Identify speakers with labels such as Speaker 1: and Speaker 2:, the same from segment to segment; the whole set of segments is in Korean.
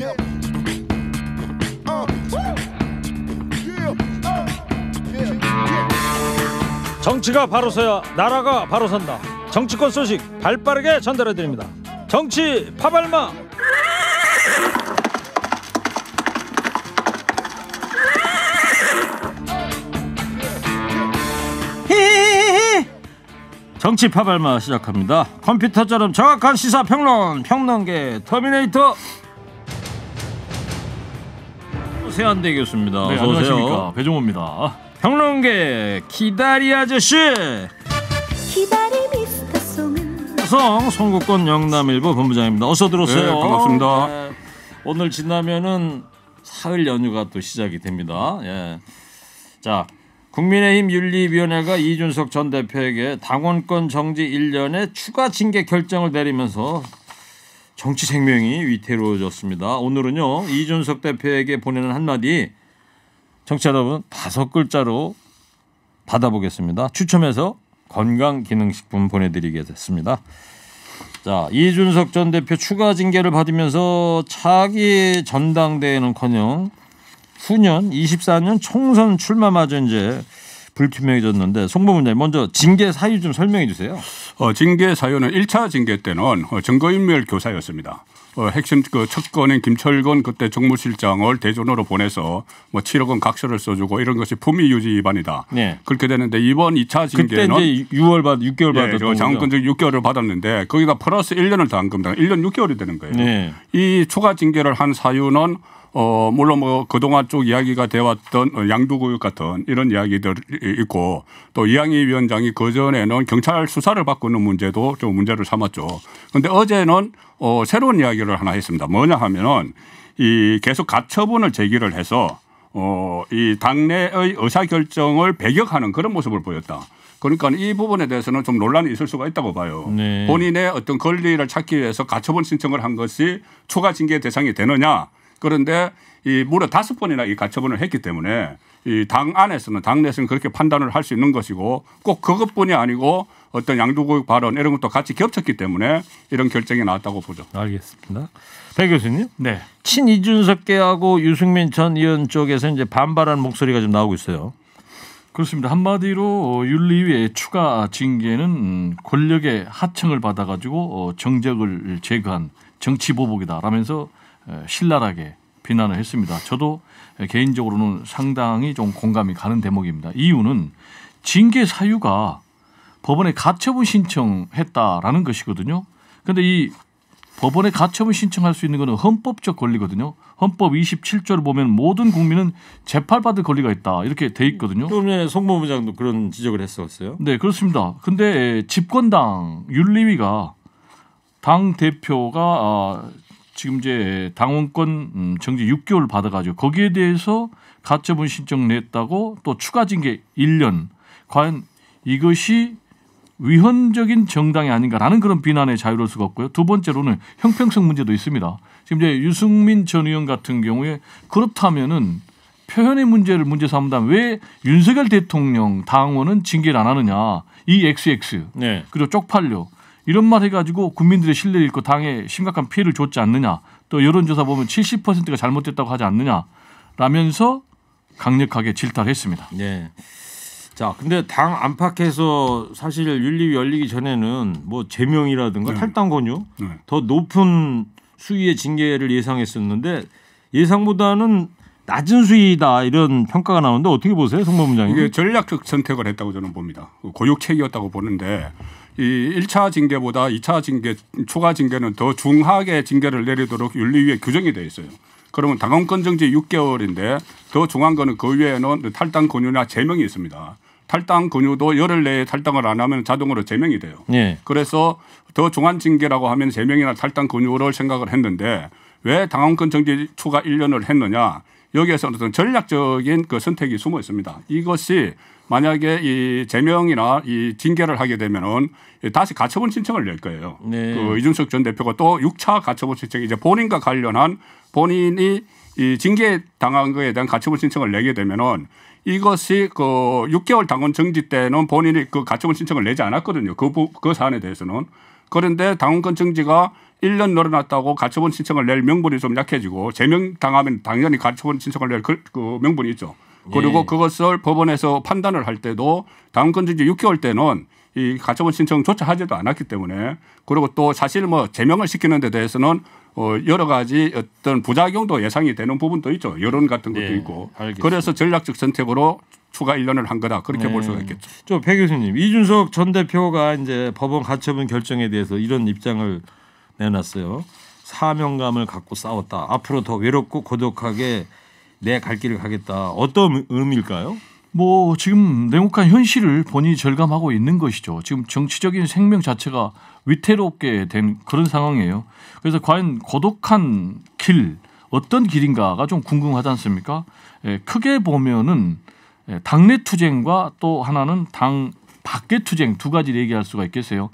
Speaker 1: Uh. Uh. 정치가 바로 서야 나라가 바로 선다. 정치권 소식 발빠르게 전달해 드립니다. 정치 파발마. 정치 파발마 시작합니다. 컴퓨터처럼 정확한 시사 평론 평론계 터미네이터 세한대 교수입니다. 네, 어서 오세요. 배종호입니다. 평론계 기다리 아저씨. 성 송국권 영남일보 본부장입니다. 어서 들어오세요. 네, 반갑습니다. 네, 오늘 지나면은 사흘 연휴가 또 시작이 됩니다. 예. 자, 국민의힘 윤리위원회가 이준석 전 대표에게 당원권 정지 1년의 추가 징계 결정을 내리면서 정치 생명이 위태로워졌습니다. 오늘은요 이준석 대표에게 보내는 한마디 정치 여러분 다섯 글자로 받아보겠습니다. 추첨해서 건강기능식품 보내드리겠습니다. 자 이준석 전 대표 추가 징계를 받으면서 차기 전당대회는커녕 후년 24년 총선 출마마저
Speaker 2: 이제 불투명해졌는데 송보문장님 먼저 징계 사유 좀 설명해 주세요. 어, 징계 사유는 1차 징계 때는 어, 증거인멸 교사였습니다. 어, 핵심 그 척건인 김철근 그때 정무실장을 대전으로 보내서 뭐 7억 원 각서를 써주고 이런 것이 품위 유지 위반이다. 네. 그렇게 되는데 이번 2차 징계는 그때 이제 6월 받 6개월 예, 받았던 장군적 6개월을 받았는데 거기다 플러스 1년을 더한 겁니다. 1년 6개월이 되는 거예요. 네. 이 추가 징계를 한 사유는 어, 물론 뭐 그동안 쭉 이야기가 되왔던 어, 양두구역 같은 이런 이야기들 이 있고 또 이양희 위원장이 그전에는 경찰 수사를 바꾸는 문제도 좀 문제를 삼았죠. 그런데 어제는 어, 새로운 이야기를 하나 했습니다. 뭐냐 하면은 이 계속 가처분을 제기를 해서 어, 이 당내의 의사결정을 배격하는 그런 모습을 보였다. 그러니까 이 부분에 대해서는 좀 논란이 있을 수가 있다고 봐요. 네. 본인의 어떤 권리를 찾기 위해서 가처분 신청을 한 것이 추가 징계 대상이 되느냐 그런데 이 무려 다섯 번이나 이 가처분을 했기 때문에 이 당 안에서는 당 내에서는 그렇게 판단을 할 수 있는 것이고 꼭 그것뿐이 아니고 어떤 양두국 발언 이런 것도 같이 겹쳤기 때문에 이런 결정이 나왔다고 보죠. 알겠습니다.
Speaker 1: 배 교수님. 네. 친 이준석계하고 유승민 전 의원 쪽에서 이제 반발하는 목소리가 좀 나오고 있어요. 그렇습니다. 한마디로 어, 윤리위의 추가 징계는 음, 권력의
Speaker 3: 하청을 받아가지고 어, 정적을 제거한 정치 보복이다라면서 신랄하게 비난을 했습니다. 저도 개인적으로는 상당히 좀 공감이 가는 대목입니다. 이유는 징계 사유가 법원에 가처분 신청했다라는 것이거든요. 그런데 이 법원에 가처분 신청할 수 있는 것은 헌법적 권리거든요. 헌법 27조를 보면 모든 국민은 재판받을 권리가 있다 이렇게 돼 있거든요. 그러면 송무부장도 그런 지적을 했었어요. 네 그렇습니다. 근데 집권당 윤리위가 당 대표가 아, 지금 이제 당원권 음, 정지 6개월 받아가지고 거기에 대해서 가처분 신청 냈다고 또 추가 징계 1년 과연 이것이 위헌적인 정당이 아닌가라는 그런 비난의 자유로울 수가 없고요. 두 번째로는 형평성 문제도 있습니다. 지금 이제 유승민 전 의원 같은 경우에 그렇다면은 표현의 문제를 문제 삼다면 는왜 윤석열 대통령 당원은 징계를 안 하느냐. 이 XX 네. 그리고 쪽팔려 이런 말 해가지고 국민들의 신뢰를 잃고 당에 심각한 피해를 줬지 않느냐 또 여론조사 보면 70%가 잘못됐다고 하지 않느냐 라면서 강력하게 질타를 했습니다.
Speaker 1: 네. 자, 근데 당 안팎에서 사실 윤리위 열리기 전에는 뭐 제명이라든가 네. 탈당 권유 네. 더 높은 수위의 징계를 예상했었는데 예상보다는 낮은 수위다 이런 평가가 나오는데 어떻게 보세요,
Speaker 2: 성범 부장님? 이게 전략적 선택을 했다고 저는 봅니다. 고육책이었다고 보는데 이 1차 징계보다 2차 징계, 추가 징계는 더 중하게 징계를 내리도록 윤리위에 규정이 되어 있어요. 그러면 당원권 정지 6개월인데 더 중한 거는 그 외에는 탈당 권유나 제명이 있습니다. 탈당 권유도 열흘 내에 탈당을 안 하면 자동으로 제명이 돼요. 네. 그래서 더 중한 징계라고 하면 제명이나 탈당 권유를 생각을 했는데 왜 당원권 정지 추가 1년을 했느냐 여기에서 어떤 전략적인 그 선택이 숨어 있습니다. 이것이 만약에 이 제명이나 이 징계를 하게 되면은 다시 가처분 신청을 낼 거예요. 네. 그 이준석 전 대표가 또 6차 가처분 신청 이제 본인과 관련한 본인이 이 징계 당한 거에 대한 가처분 신청을 내게 되면은 이것이 그 6개월 당원 정지 때는 본인이 그 가처분 신청을 내지 않았거든요. 그, 부, 그 사안에 대해서는. 그런데 당원권 정지가 1년 늘어났다고 가처분 신청을 낼 명분이 좀 약해지고 제명 당하면 당연히 가처분 신청을 낼 그, 그 명분이 있죠. 그리고 예. 그것을 법원에서 판단을 할 때도 당권정지 6개월 때는 이 가처분 신청조차 하지도 않았기 때문에 그리고 또 사실 뭐 제명을 시키는 데 대해서는 어 여러 가지 어떤 부작용도 예상이 되는 부분도 있죠. 여론 같은 것도 예, 있고. 알겠습니다. 그래서 전략적 선택으로 추가 1년을 한 거다. 그렇게 예, 볼 수가 있겠죠.
Speaker 1: 저배 교수님, 이준석 전 대표가 이제 법원 가처분 결정에 대해서 이런 입장을 내놨어요. 사명감을 갖고 싸웠다. 앞으로 더 외롭고 고독하게 내갈 길을 가겠다. 어떤 의미일까요?
Speaker 3: 뭐 지금 냉혹한 현실을 본인이 절감하고 있는 것이죠. 지금 정치적인 생명 자체가 위태롭게 된 그런 상황이에요. 그래서 과연 고독한 길 어떤 길인가가 좀 궁금하지 않습니까? 예, 크게 보면은 예, 당내 투쟁과 또 하나는 당 밖의 투쟁 두 가지를 얘기할 수가 있겠어요.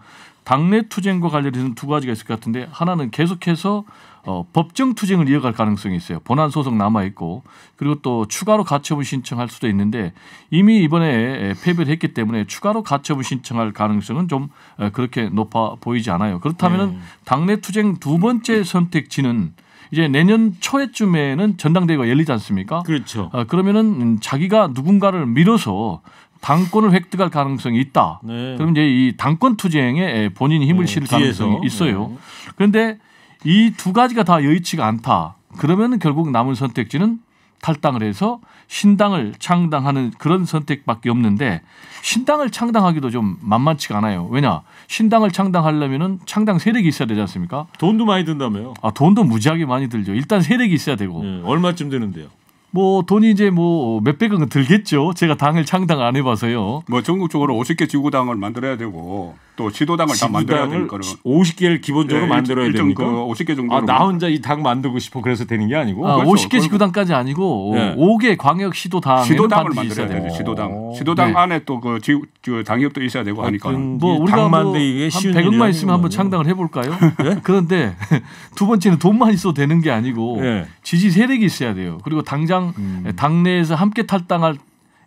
Speaker 3: 당내 투쟁과 관련해서는 두 가지가 있을 것 같은데 하나는 계속해서 어, 법정 투쟁을 이어갈 가능성이 있어요. 본안 소송 남아 있고 그리고 또 추가로 가처분 신청할 수도 있는데 이미 이번에 패배를 했기 때문에 추가로 가처분 신청할 가능성은 좀 그렇게 높아 보이지 않아요. 그렇다면은 네. 당내 투쟁 두 번째 선택지는 이제 내년 초에쯤에는 전당대회가 열리지 않습니까? 그렇죠. 어, 그러면은 자기가 누군가를 밀어서 당권을 획득할 가능성이 있다. 네. 그럼 이제 이 당권 투쟁에 예, 본인 힘을 네. 실을 가능성이 네. 있어요. 네. 그런데 이 두 가지가 다 여의치가 않다. 그러면 결국 남은 선택지는 탈당을 해서 신당을 창당하는 그런 선택밖에 없는데 신당을 창당하기도 좀 만만치가 않아요. 왜냐? 신당을 창당하려면은 창당 세력이 있어야 되지 않습니까? 돈도 많이 든다며요. 아, 돈도 무지하게 많이 들죠. 일단 세력이 있어야 되고. 네, 얼마쯤 되는데요? 뭐 돈이 이제 뭐 몇백억은 들겠죠. 제가 당을 창당 안 해봐서요. 뭐
Speaker 2: 전국적으로 50개 지구당을 만들어야 되고 또 시도당을 다 만들어야 되니까 50개를 기본적으로 네, 만들어야 되정 됩니까? 그 50개 정도. 아나 혼자 이 당 만들고 싶어 그래서 되는 게 아니고. 아, 그렇죠. 50개
Speaker 3: 지구당까지 아니고 네. 예. 5개
Speaker 2: 광역
Speaker 1: 시도당.
Speaker 3: 시도당을 만들어야 되죠. 시도당. 어. 시도당 네. 안에
Speaker 2: 또그 그 당협도 있어야 되고 하니까. 뭐 우리가 뭐한 100억만 있으면 한번 창당을 해볼까요?
Speaker 3: 네? 그런데 두 번째는 돈만 있어도 되는 게 아니고 지지 세력이 있어야 돼요. 그리고 당장 항상 음. 당내에서 함께 탈당할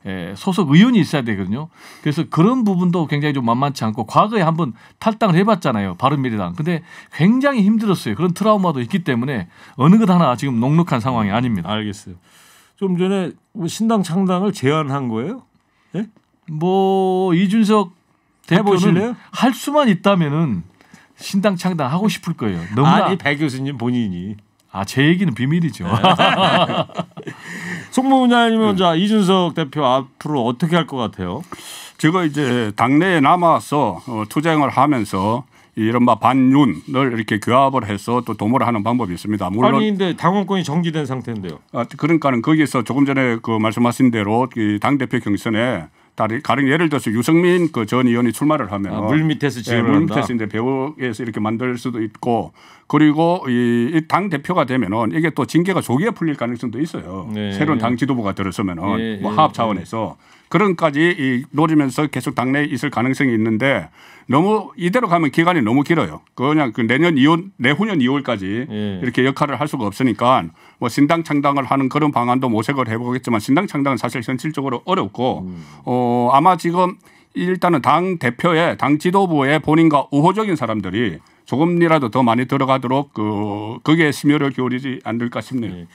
Speaker 3: 예, 소속 의원이 있어야 되거든요. 그래서 그런 부분도 굉장히 좀 만만치 않고 과거에 한번 탈당을 해봤잖아요. 바른미래당. 근데 굉장히 힘들었어요. 그런 트라우마도 있기 때문에 어느 것 하나 지금 녹록한 상황이 아닙니다. 알겠어요.
Speaker 1: 좀 전에 뭐 신당 창당을 제안한 거예요? 예? 뭐 이준석 대표는 할 수만
Speaker 3: 있다면은 신당 창당 하고 싶을 거예요. 너무나 아니
Speaker 1: 배 교수님 본인이 아, 제 얘기는
Speaker 2: 비밀이죠. 네. 송문장님은자 이준석 대표 앞으로 어떻게 할 것 같아요? 제가 이제 당내에 남아서 어, 투쟁을 하면서 이른바 반윤을 이렇게 교합을 해서 또 도모를 하는 방법이 있습니다. 물론 아니
Speaker 1: 근데 당원권이 정지된 상태인데요.
Speaker 2: 아, 그러니까는 거기에서 조금 전에 그 말씀하신 대로 이당 대표 경선에 다른 가령 예를 들어서 유승민 그 전 의원이 출마를 하면 아, 물 밑에서 예, 지을 네, 물 밑에서 이제 배후에서 이렇게 만들 수도 있고 그리고 이 당 대표가 되면은 이게 또 징계가 조기에 풀릴 가능성도 있어요. 네. 새로운 당 지도부가 들어서면은 네. 뭐 하합 예. 차원에서 그런까지 노리면서 계속 당내에 있을 가능성이 있는데 너무 이대로 가면 기간이 너무 길어요. 그냥 그 내년 2월, 내후년 2월까지 예. 이렇게 역할을 할 수가 없으니까 뭐 신당 창당을 하는 그런 방안도 모색을 해보겠지만 신당 창당은 사실 현실적으로 어렵고 음. 어, 아마 지금 일단은 당대표에당지도부에 본인과 우호적인 사람들이 조금이라도 더 많이 들어가도록 그 거기에 심혈을 기울이지 않을까 싶네요. 예.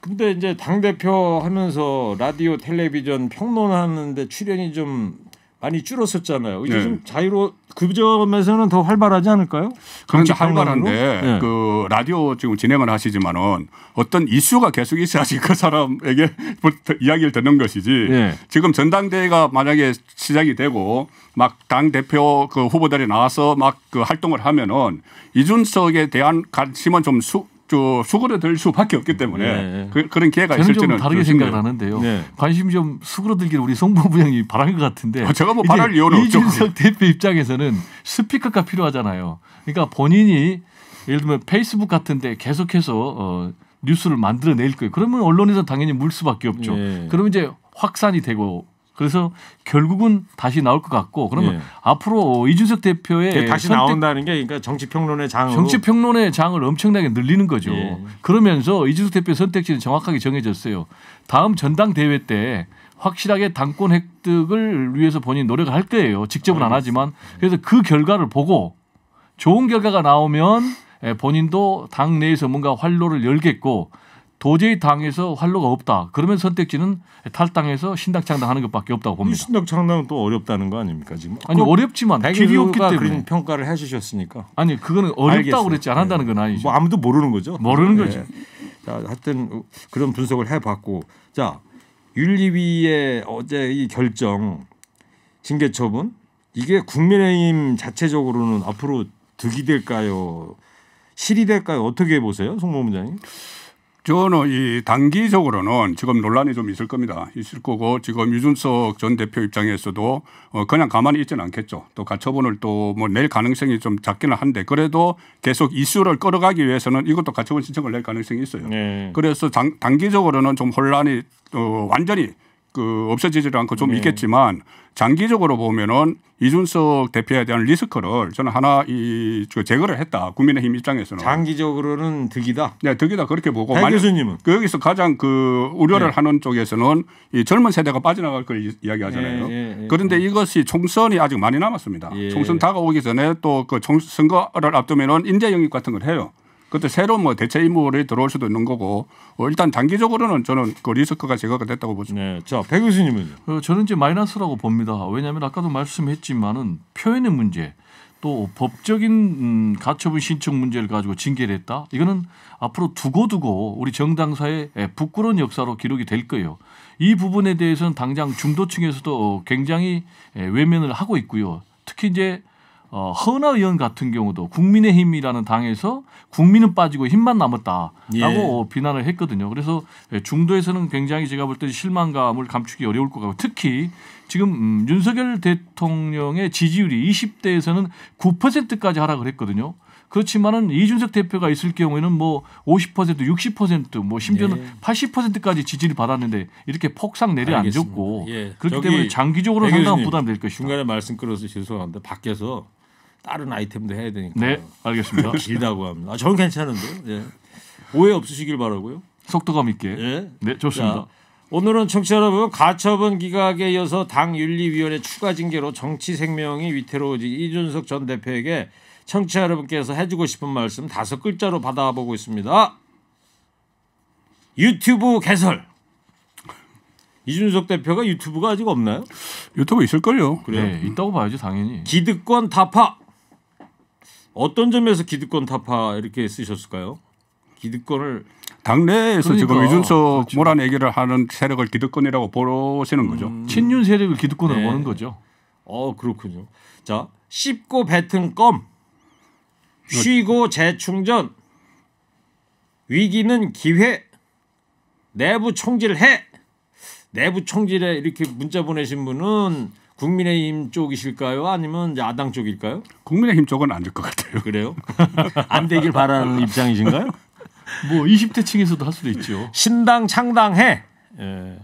Speaker 1: 근데 이제 당 대표 하면서 라디오 텔레비전 평론하는데 출연이 좀 많이 줄었었잖아요. 이제 네. 좀 자유로 그 점에서는 더 활발하지 않을까요? 그런데 활발한데 네.
Speaker 2: 그 라디오 지금 진행을 하시지만은 어떤 이슈가 계속 있어야지 그 사람에게 이야기를 듣는 것이지. 네. 지금 전당대회가 만약에 시작이 되고 막 당 대표 그 후보들이 나와서 막 그 활동을 하면은 이준석에 대한 관심은 좀 수, 저 수그러 들 수밖에 없기 때문에 네. 그, 런 기회가 있을지는 다르게 생각을 하는데요. 네.
Speaker 3: 관심 좀
Speaker 2: 수그러들기를
Speaker 3: 우리 송보 부장님이 바란 것 같은데 아, 제가 뭐 바랄 이유는 없죠. 이준석 대표 입장에서는 스피커가 필요하잖아요. 그러니까 본인이 예를 들면 페이스북 같은데 계속해서 어, 뉴스를 만들어낼 거예요. 그러면 언론에서 당연히 물 수밖에 없죠. 예. 그러면 이제 확산이 되고 그래서 결국은 다시 나올 것 같고 그러면 예. 앞으로 이준석 대표의 예, 다시 나온다는
Speaker 1: 게 그러니까 정치 평론의 장 정치
Speaker 3: 평론의 장을 엄청나게 늘리는 거죠. 예. 그러면서 이준석 대표 선택지는 정확하게 정해졌어요. 다음 전당대회 때 확실하게 당권 획득을 위해서 본인 노력을 할 거예요. 직접은 안 하지만 그래서 그 결과를 보고 좋은 결과가 나오면 예, 본인도 당 내에서 뭔가 활로를 열겠고 도저히 당에서 활로가 없다. 그러면 선택지는 탈당해서 신당 창당하는
Speaker 1: 것밖에 없다고 봅니다. 신당 창당은 또 어렵다는 거 아닙니까 지금? 아니 그 어렵지만 길이 없기 때문에 그런 평가를 해주셨으니까. 아니 그거는 어렵다고 그랬지 안 한다는 건 예. 아니죠. 뭐 아무도 모르는 거죠. 모르는 네. 예. 거죠. 자, 하여튼 그런 분석을 해봤고 자 윤리위의 어제 이 결정 징계 처분 이게 국민의힘 자체적으로는
Speaker 2: 앞으로 득이 될까요? 실이 될까요? 어떻게 보세요, 송모 원장님? 저는 이 단기적으로는 지금 논란이 좀 있을 겁니다. 있을 거고 지금 유준석 전 대표 입장에서도 어 그냥 가만히 있지는 않겠죠. 또 가처분을 또 뭐 낼 가능성이 좀 작기는 한데 그래도 계속 이슈를 끌어가기 위해서는 이것도 가처분 신청을 낼 가능성이 있어요. 네. 그래서 장, 단기적으로는 좀 혼란이 어, 완전히 그 없어지지 않고 좀 네. 있겠지만 장기적으로 보면은 이준석 대표에 대한 리스크를 저는 하나 이 제거를 했다 국민의힘 입장에서는 장기적으로는 득이다. 네, 득이다 그렇게 보고 만 교수님은 그 여기서 가장 그 우려를 네. 하는 쪽에서는 이 젊은 세대가 빠져나갈 걸 이야기하잖아요. 네, 네, 네. 그런데 네. 이것이 총선이 아직 많이 남았습니다. 예. 총선 다가오기 전에 또 그총 선거를 앞두면은 인재 영입 같은 걸 해요. 그때 새로운 뭐 대체 인물이 들어올 수도 있는 거고 어, 일단 단기적으로는 저는 그 리스크가 제거가 됐다고 보죠. 네, 자배 교수님은
Speaker 3: 어, 저는 이제 마이너스라고 봅니다. 왜냐하면 아까도 말씀했지만은 표현의 문제. 또 법적인 음, 가처분 신청 문제를 가지고 징계를 했다. 이거는 앞으로 두고두고 우리 정당사의 예, 부끄러운 역사로 기록이 될 거예요. 이 부분에 대해서는 당장 중도층에서도 어, 굉장히 예, 외면을 하고 있고요. 특히 이제 어, 허은하 의원 같은 경우도 국민의힘이라는 당에서 국민은 빠지고 힘만 남았다라고 예. 비난을 했거든요. 그래서 예, 중도에서는 굉장히 제가 볼 때 실망감을 감추기 어려울 것 같고 특히 지금 음, 윤석열 대통령의 지지율이 20대에서는 9%까지 하락을 했거든요. 그렇지만은 이준석 대표가 있을 경우에는 뭐 50%, 60%뭐 심지어는 예. 80%까지 지지를 받았는데 이렇게 폭삭 내려앉았고
Speaker 1: 예. 그렇기 때문에 장기적으로 상당한 부담될 것이다. 중간에 말씀 끊어서 죄송합니다. 밖에서 다른 아이템도 해야 되니까. 네, 알겠습니다. 길다고 합니다. 아, 저는 괜찮은데. 예. 오해 없으시길 바라고요. 속도감 있게. 예. 네, 좋습니다. 자, 오늘은 청취자 여러분 가처분 기각에 이어서 당 윤리위원회 추가 징계로 정치 생명이 위태로워지 이준석 전 대표에게 청취자 여러분께서 해주고 싶은 말씀 다섯 글자로 받아보고 있습니다. 유튜브 개설. 이준석 대표가 유튜브가 아직 없나요?
Speaker 2: 유튜브 있을걸요. 그래 네,
Speaker 1: 있다고 봐야지 당연히. 기득권 타파. 어떤 점에서 기득권 타파 이렇게 쓰셨을까요? 기득권을
Speaker 2: 당내에서 그러니까. 지금 이준석 그렇죠. 몰아내기를 하는 세력을 기득권이라고 보시는 거죠. 음. 친윤 세력을 기득권으로 네. 보는 거죠. 어 그렇군요. 자 씹고 뱉은 껌,
Speaker 1: 쉬고 재충전, 위기는 기회, 내부 총질해. 내부 총질에 이렇게 문자 보내신 분은 국민의힘 쪽이실까요? 아니면 야당 쪽일까요? 국민의힘 쪽은 안 될 것 같아요. 그래요? 안 되길 바라는 입장이신가요? 뭐 20대 층에서도 할 수도 있죠. 신당 창당해. 예.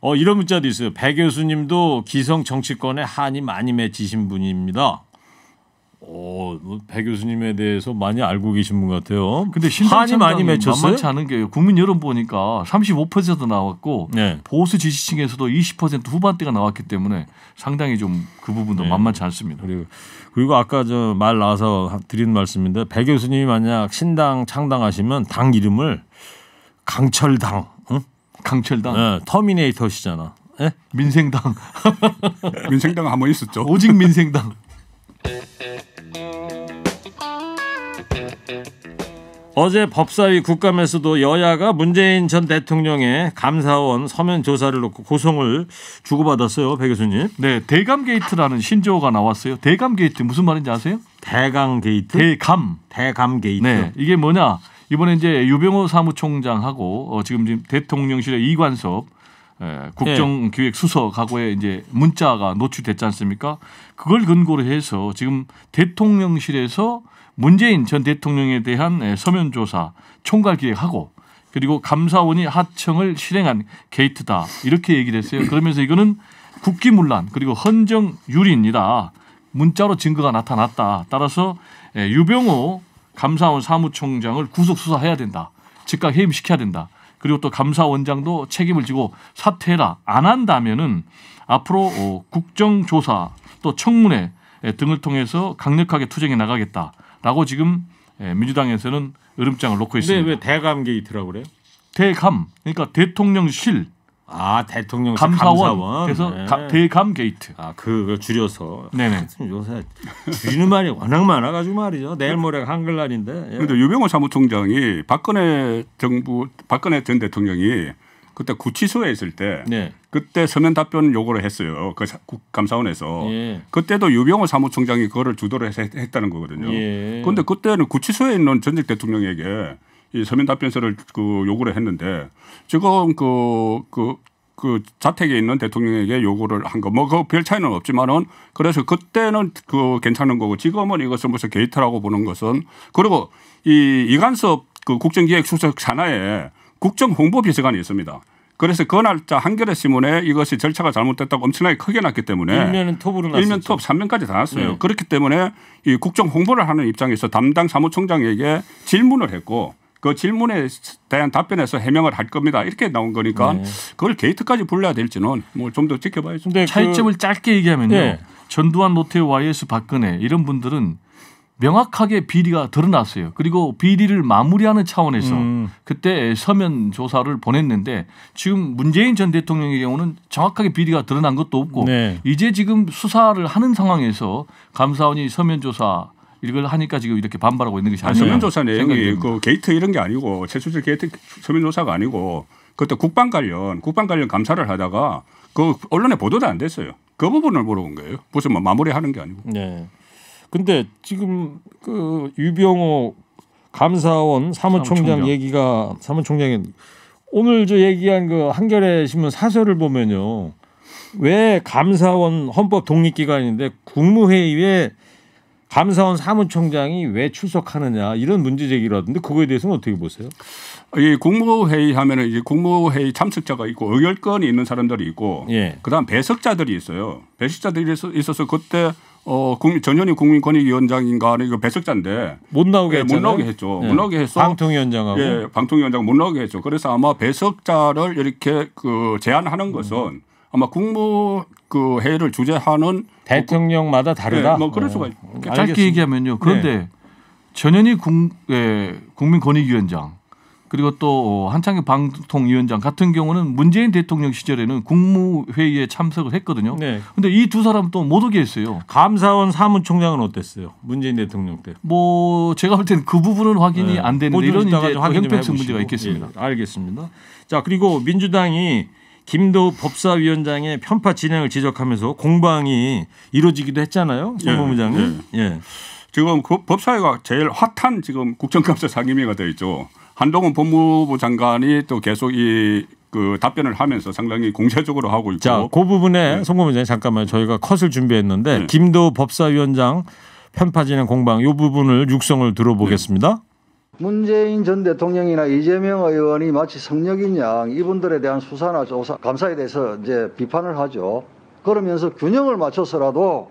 Speaker 1: 어 이런 문자도 있어요. 배 교수님도 기성 정치권에 한이 많이 맺히신 분입니다. 오, 어, 배 뭐 교수님에 대해서 많이 알고 계신 분 같아요. 근데 한이 많이 맺혔어요. 만만치 않은
Speaker 3: 게 국민 여론 보니까 35% 나왔고 네. 보수 지지층에서도 20% 후반대가
Speaker 1: 나왔기 때문에 상당히 좀 그 부분도 네. 만만치 않습니다. 그리고, 그리고 아까 저 말 나와서 드린 말씀인데 배 교수님이 만약 신당 창당하시면 당 이름을 강철당, 응? 강철당, 네, 터미네이터시잖아. 예? 민생당.
Speaker 2: 민생당 한 번 있었죠. 오직 민생당.
Speaker 1: 어제 법사위 국감에서도 여야가 문재인 전 대통령의 감사원 서면 조사를 놓고 고성을 주고받았어요. 배 교수님. 네, 대감 게이트라는 신조어가 나왔어요. 대감 게이트 무슨 말인지 아세요?
Speaker 3: 대감 게이트. 대감. 대감 게이트. 네, 이게 뭐냐? 이번에 이제 유병호 사무총장하고 어, 지금 지금 대통령실의 이관섭 예, 국정기획수석하고의 예. 이제 문자가 노출됐지 않습니까? 그걸 근거로 해서 지금 대통령실에서 문재인 전 대통령에 대한 예, 서면 조사 총괄 기획하고 그리고 감사원이 하청을 실행한 게이트다 이렇게 얘기를 했어요. 그러면서 이거는 국기문란 그리고 헌정 유리입니다. 문자로 증거가 나타났다. 따라서 유병호 감사원 사무총장을 구속 수사해야 된다. 즉각 해임시켜야 된다. 그리고 또 감사원장도 책임을 지고 사퇴해라 안 한다면은 앞으로 어, 국정조사 또 청문회 등을 통해서 강력하게 투쟁해 나가겠다라고 지금 민주당에서는 으름장을 놓고 있습니다. 근왜 대감 게이트라고 그래요?
Speaker 1: 대감 그러니까 대통령실 아 대통령 감사원. 감사원. 그래서 네. 대감 그 게이트. 아 그걸 줄여서. 네네. 요새 줄이는 말이 워낙 많아가지고 말이죠. 내일 모레 가 한글날인데. 그런데
Speaker 2: 예. 유병호 사무총장이 박근혜 정부 박근혜 전 대통령이 그때 구치소에 있을 때 네. 그때 서면 답변 요구를 했어요. 그 감사원에서 예. 그때도 유병호 사무총장이 그거를 주도를 해 했다는 거거든요. 예. 그런데 예. 그때는 구치소에 있는 전직 대통령에게 이 서면 답변서를 그 요구를 했는데 지금 그, 그, 그 자택에 있는 대통령에게 요구를 한 거. 뭐, 그 별 차이는 없지만은 그래서 그때는 그 괜찮은 거고 지금은 이것을 무슨 게이트라고 보는 것은 그리고 이 이간섭 그 국정기획수석 산하에 국정홍보비서관이 있습니다. 그래서 그 날짜 한겨레 신문에 이것이 절차가 잘못됐다고 엄청나게 크게 났기 때문에 일면은
Speaker 1: 톱으로 일면
Speaker 2: 톱, 삼면까지 다 났어요. 네. 그렇기 때문에 이 국정 홍보를 하는 입장에서 담당 사무총장에게 질문을 했고 그 질문에 대한 답변에서 해명을 할 겁니다. 이렇게 나온 거니까 네. 그걸 게이트까지 불러야 될지는 뭐 좀 더 지켜봐야죠. 그 차이점을
Speaker 3: 그 짧게 얘기하면요. 네. 전두환, 노태우, YS, 박근혜 이런 분들은 명확하게 비리가 드러났어요. 그리고 비리를 마무리하는 차원에서 음. 그때 서면 조사를 보냈는데 지금 문재인 전 대통령의 경우는 정확하게 비리가 드러난 것도 없고 네. 이제 지금 수사를 하는 상황에서 감사원이 서면 조사 이걸 하니까 지금 이렇게 반발하고 있는 것이 아니에요. 서면조사 내용이
Speaker 2: 그 게이트 이런 게 아니고 최초질 게이트 서면조사가 아니고 그때 국방 관련 국방 관련 감사를 하다가 그 언론에 보도도 안 됐어요. 그 부분을 물어본 거예요. 무슨 뭐 마무리하는 게 아니고. 네. 근데 지금 그 유병호 감사원 사무총장, 사무총장. 얘기가 사무총장이
Speaker 1: 오늘 저 얘기한 그 한겨레 신문 사설을 보면요. 왜 감사원 헌법 독립기관인데 국무회의에 감사원
Speaker 2: 사무총장이 왜 출석하느냐 이런 문제 제기라 하던데 그거에 대해서는 어떻게 보세요? 이 국무회의 하면은 이제 국무회의 참석자가 있고 의결권이 있는 사람들이 있고 예. 그다음 배석자들이 있어요. 배석자들이 있어서 그때 어 국민 전현희 국민권익위원장인가 이거 배석자인데 못 나오게 예, 못 나오게 했죠. 예. 못 나오게 해서
Speaker 1: 방통위원장하고 예,
Speaker 2: 방통위원장 못 나오게 했죠. 그래서 아마 배석자를 이렇게 그 제한하는 것은 음. 아마 국무 그 회의를 주재하는 대통령마다 뭐 다르다. 네, 뭐 그럴 수가 어, 있죠. 짧게
Speaker 3: 얘기하면요. 그런데 네. 전현희 국, 예, 국민권익위원장 그리고 또 한창희 방통위원장 같은 경우는 문재인 대통령 시절에는 국무회의에 참석을
Speaker 1: 했거든요. 네. 근데 이 두 사람 또못 오게 했어요. 감사원 사무총장은 어땠어요? 문재인 대통령 때.
Speaker 3: 뭐 제가 볼 때는 그 부분은 확인이 네. 안 되는데 이런 이제 그 형평성 문제가
Speaker 1: 있겠습니다. 예, 알겠습니다. 자 그리고 민주당이 김도 법사위원장의 편파 진행을 지적하면서 공방이 이루어지기도 했잖아요.
Speaker 2: 손 예, 본부장님. 예, 예. 지금 그 법사위가 제일 핫한 지금 국정감사 상임위가 되어 있죠. 한동훈 법무부 장관이 또 계속 이그 답변을 하면서 상당히 공세적으로 하고 있고. 자, 그 부분에
Speaker 1: 네. 예. 송고문장 님 잠깐만 저희가 컷을 준비했는데 네. 김도 법사위원장 편파진행 공방 이 부분을 육성을 들어보겠습니다. 네.
Speaker 4: 문재인 전 대통령이나 이재명 의원이
Speaker 1: 마치 성역인 양 이분들에 대한 수사나 조사, 감사에 대해서 이제 비판을 하죠. 그러면서 균형을 맞춰서라도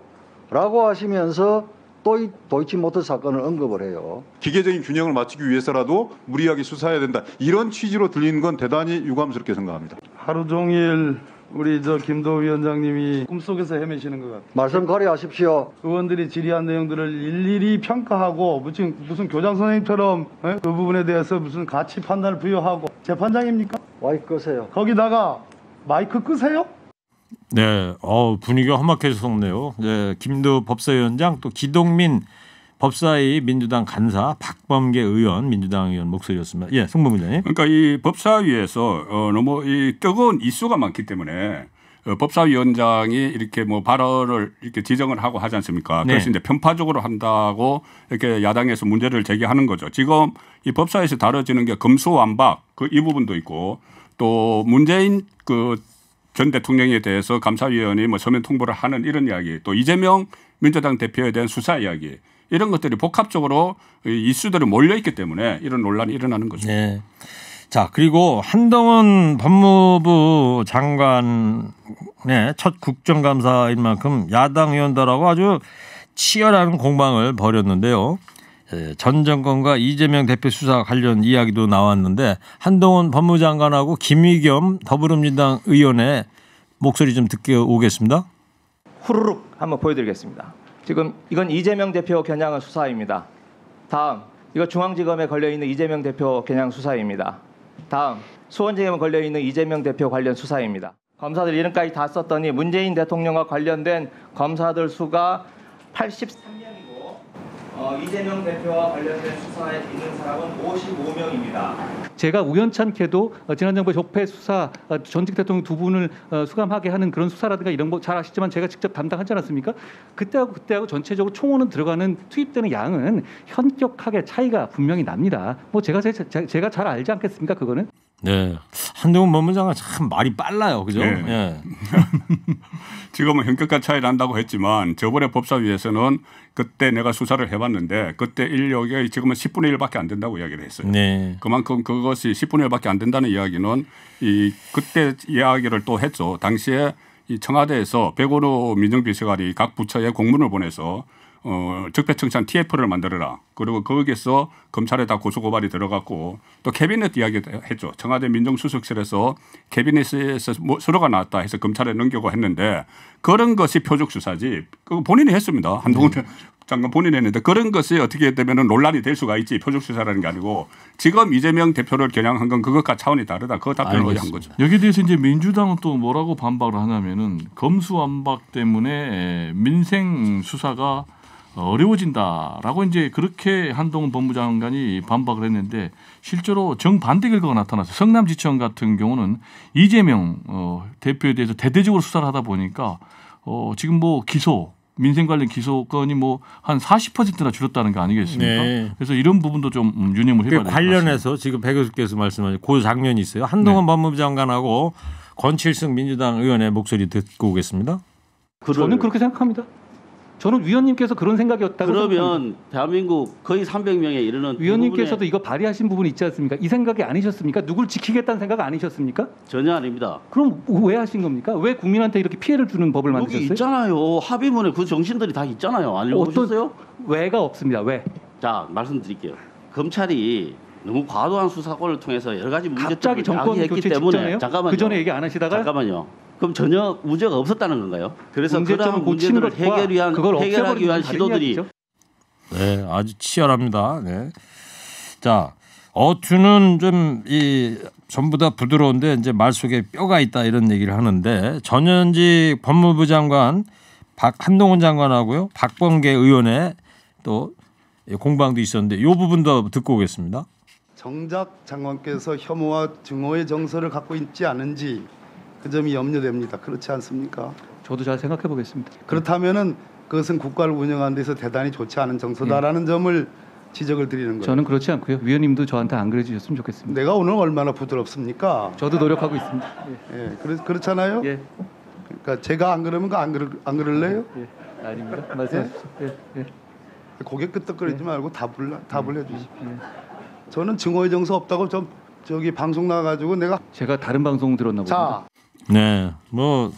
Speaker 1: 라고 하시면서 또이 도이치모터 사건을 언급을 해요.
Speaker 2: 기계적인 균형을 맞추기 위해서라도 무리하게 수사해야 된다. 이런
Speaker 4: 취지로 들리는 건 대단히 유감스럽게 생각합니다. 하루 종일 우리 저김도 위원장님이 꿈속에서 헤매시는 것 같아요. 말씀
Speaker 1: 거리하십시오.
Speaker 4: 의원들이 질의한 내용들을 일일이 평가하고 무슨 무슨 교장 선생님처럼 에? 예? 그 부분에 대해서 무슨 가치 판단을 부여하고 재판장입니까? 마이크 끄세요. 거기다가 마이크 끄세요?
Speaker 1: 네, 어 분위기가 험악해졌네요. 네, 김도 법사위원장 또 기동민 법사위 민주당 간사 박범계 의원 민주당
Speaker 2: 의원 목소리였습니다.
Speaker 1: 예, 송범 기자님.
Speaker 2: 그러니까 이 법사위에서 어, 너무 이 뜨거운 이슈가 많기 때문에 어, 법사위원장이 이렇게 뭐 발언을 이렇게 지정을 하고 하지 않습니까? 네. 그래서 이제 편파적으로 한다고 이렇게 야당에서 문제를 제기하는 거죠. 지금 이 법사위에서 다뤄지는 게 검수완박 그 이 부분도 있고 또 문재인 그 전 대통령에 대해서 감사위원이 뭐 서면 통보를 하는 이런 이야기 또 이재명 민주당 대표에 대한 수사 이야기 이런 것들이 복합적으로 이슈들이 몰려 있기 때문에 이런 논란이 일어나는 거죠. 네. 자
Speaker 1: 그리고 한동훈 법무부 장관의 첫 국정감사인 만큼 야당 의원들하고 아주 치열한 공방을 벌였는데요. 예, 전 정권과 이재명 대표 수사 관련 이야기도 나왔는데 한동훈 법무장관하고 김의겸 더불어민주당 의원의 목소리 좀 듣게 오겠습니다. 후루룩 한번 보여드리겠습니다. 지금 이건 이재명 대표 겨냥한 수사입니다. 다음 이거 중앙지검에 걸려 있는 이재명 대표 겨냥 수사입니다. 다음 수원지검에 걸려 있는 이재명 대표 관련 수사입니다. 검사들 이름까지 다 썼더니 문재인 대통령과 관련된 검사들 수가 83명. 어, 이재명 대표와 관련된 수사에 있는 사람은 55명입니다. 제가
Speaker 3: 우연찮게도 어, 지난 정부 적폐 수사 어, 전직 대통령 두 분을 어, 수감하게 하는 그런 수사라든가 이런 거 잘 아시지만 제가 직접 담당하지 않았습니까? 그때하고 그때하고 전체적으로 총원은 들어가는 투입되는 양은 현격하게 차이가 분명히 납니다. 뭐 제가 제, 제, 제가 잘 알지 않겠습니까? 그거는.
Speaker 2: 네.
Speaker 1: 한동훈 법무장관 참
Speaker 2: 말이 빨라요. 그죠? 네. 예. 예. 지금은 형격과 차이 난다고 했지만 저번에 법사위에서는 그때 내가 수사를 해봤는데 그때 인력이 지금은 10분의 1밖에 안 된다고 이야기를 했어요. 네. 그만큼 그것이 10분의 1밖에 안 된다는 이야기는 이 그때 이야기를 또 했죠. 당시에 이 청와대에서 백원호 민정비서관이 각 부처에 공문을 보내서 어, 적폐청산 TF를 만들어라. 그리고 거기에서 검찰에 다 고소고발이 들어갔고 또 캐비넷 이야기 했죠. 청와대 민정수석실에서 캐비넷에서 뭐 서로가 나왔다 해서 검찰에 넘기고 했는데 그런 것이 표적수사지. 그거 본인이 했습니다. 네. 한동훈 네. 잠깐 본인이 했는데 그런 것이 어떻게 되면 논란이 될 수가 있지. 표적수사라는 게 아니고 지금 이재명 대표를 겨냥한 건 그것과 차원이 다르다. 그거 답변을 한 거죠.
Speaker 3: 여기에 대해서 이제 민주당은 또 뭐라고 반박을 하냐면은 검수안박 때문에 민생 수사가 어, 어려워진다라고 이제 그렇게 한동훈 법무장관이 반박을 했는데 실제로 정반대 결과가 나타나서 성남지청 같은 경우는 이재명 어, 대표에 대해서 대대적으로 수사를 하다 보니까 어, 지금 뭐 기소 민생 관련 기소건이 뭐 한 40%나 줄었다는
Speaker 1: 거 아니겠습니까? 네. 그래서 이런 부분도 좀 음, 유념을 해봐야 될것 관련해서 지금 백 교수께서 말씀하신 그 장면이 있어요. 한동훈 네. 법무부 장관하고 권칠승 민주당 의원의 목소리 듣고 오겠습니다. 저는 그렇게 생각합니다. 저는 위원님께서 그런 생각이었다고 그러면 생각합니다. 대한민국 거의 300명에 이르는 위원님께서도 이거 발의하신 부분이 있지 않습니까? 이 생각이 아니셨습니까? 누굴 지키겠다는 생각 아니셨습니까? 전혀 아닙니다.
Speaker 3: 그럼 왜 하신 겁니까? 왜 국민한테 이렇게 피해를 주는
Speaker 1: 법을 만드셨어요? 여기 있잖아요. 합의문에 그 정신들이 다 있잖아요. 안 읽어보셨어요? 왜가 없습니다. 왜? 자 말씀드릴게요. 검찰이 너무 과도한 수사권을 통해서 여러 가지 문제점을 갑자기 정권 야기했기 교체 때문에 직전에 잠깐만요. 그 전에 얘기 안 하시다가 잠깐만요. 그럼 전혀 문제가 없었다는 건가요? 그래서 그런 문제들 해결 위한 해결하기 위한 시도들이 네 아주 치열합니다. 네. 자 어투는 좀이 전부 다 부드러운데 이제 말 속에 뼈가 있다 이런 얘기를 하는데 전현직 법무부 장관 박 한동훈 장관하고요 박범계 의원의 또 공방도 있었는데 이 부분도 듣고 오겠습니다.
Speaker 4: 정작 장관께서 혐오와 증오의 정서를 갖고 있지 않은지 그 점이 염려됩니다. 그렇지 않습니까? 저도 잘 생각해 보겠습니다. 네. 그렇다면은 그것은 국가를 운영하는 데서 대단히 좋지 않은 정서다라는 예. 점을 지적을 드리는 거예요. 저는 그렇지 않고요. 위원님도 저한테 안 그래 주셨으면 좋겠습니다. 내가 오늘 얼마나 부드럽습니까? 저도 노력하고 있습니다. 예, 예 그렇, 그렇잖아요. 예. 그러니까 제가 안 그러면 안 그럴 안 그럴래요? 예. 예, 아닙니다. 말씀하십시오. 예? 예, 예. 고개 끄덕거리지 예. 말고 답을 답을 음. 해주십시오. 저는 증오의 정서 없다고 좀 저기 방송 나가지고 내가
Speaker 1: 제가 다른 방송 들었나 보니다 자, 네, 뭐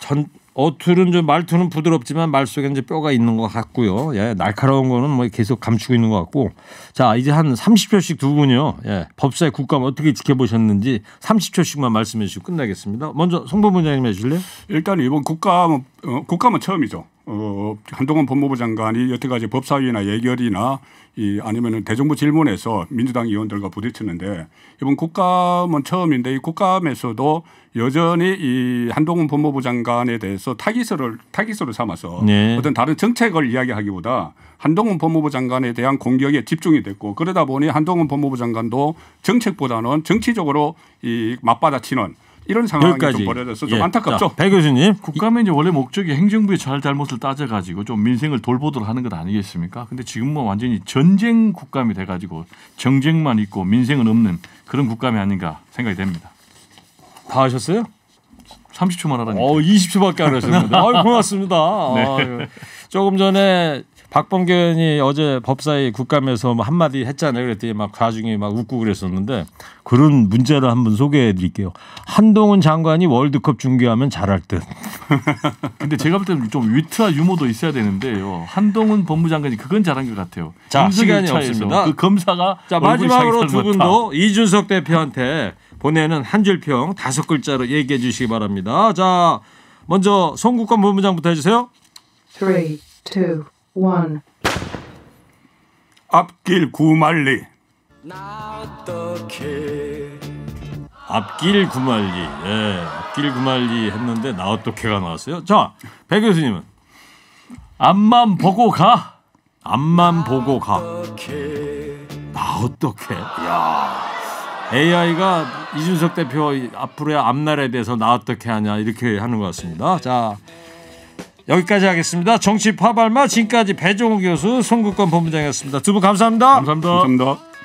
Speaker 1: 전 어투는 좀 말투는 부드럽지만 말 속에 이제 뼈가 있는 것 같고요. 예, 날카로운 거는 뭐 계속 감추고 있는 것 같고. 자, 이제 한 30초씩 두 분이요. 예, 법사의 국감 어떻게
Speaker 2: 지켜보셨는지 30초씩만 말씀해 주시고 끝나겠습니다. 먼저 송 본부장님 해주실래요? 일단 이번 국감 어, 국감은 처음이죠. 어, 한동훈 법무부 장관이 여태까지 법사위나 예결이나 이 아니면은 대정부 질문에서 민주당 의원들과 부딪히는데 이번 국감은 처음인데 이 국감에서도 여전히 이 한동훈 법무부 장관에 대해서 타깃을 타깃으로 삼아서 네. 어떤 다른 정책을 이야기하기보다 한동훈 법무부 장관에 대한 공격에 집중이 됐고 그러다 보니 한동훈 법무부 장관도 정책보다는 정치적으로 이 맞받아치는 이런 상황이 여기까지. 좀 벌어져서 좀 예. 안타깝죠. 자,
Speaker 1: 배 교수님.
Speaker 3: 국감의 이제 원래 목적이 행정부의 잘잘못을 따져가지고 좀 민생을 돌보도록 하는 것 아니겠습니까? 근데 지금 뭐 완전히 전쟁 국감이 돼가지고 정쟁만 있고 민생은 없는 그런 국감이
Speaker 1: 아닌가 생각이 됩니다. 다 하셨어요? 30초만 하라니까. 어, 20초밖에 안 하셨습니다. 아유, 고맙습니다. 네. 아유, 조금 전에 박범계이 어제 법사위 국감에서 뭐 한마디 했잖아요. 그랬더니 막과중이막 웃고 그랬었는데 그런 문제를 한번 소개해 드릴게요. 한동훈 장관이 월드컵 중계하면 잘할 듯. 근데 제가 볼 때는 좀 위트와 유머도 있어야 되는데요. 한동훈 법무장관이 그건 잘한 것 같아요. 자, 시간이 없습니다. 그
Speaker 3: 검사가 자, 마지막으로 두 분도
Speaker 1: 이준석 대표한테 보내는 한 줄 평 다섯 글자로 얘기해 주시기 바랍니다. 자, 먼저 송국권 법무장부터 해주세요.
Speaker 3: 3, 2, one.
Speaker 1: 앞길 구말리 앞길 구말리 예, 앞길 구말리 했는데 나 어떻게가 나왔어요 자백 교수님은 앞만 보고 가 앞만 보고 가나 어떻게 야 AI가 이준석 대표 앞으로의 앞날에 대해서 나 어떻게 하냐 이렇게 하는 것 같습니다 자 여기까지 하겠습니다. 정치 파발마 지금까지 배종우 교수, 송국권 본부장이었습니다. 두 분 감사합니다. 감사합니다. 감사합니다.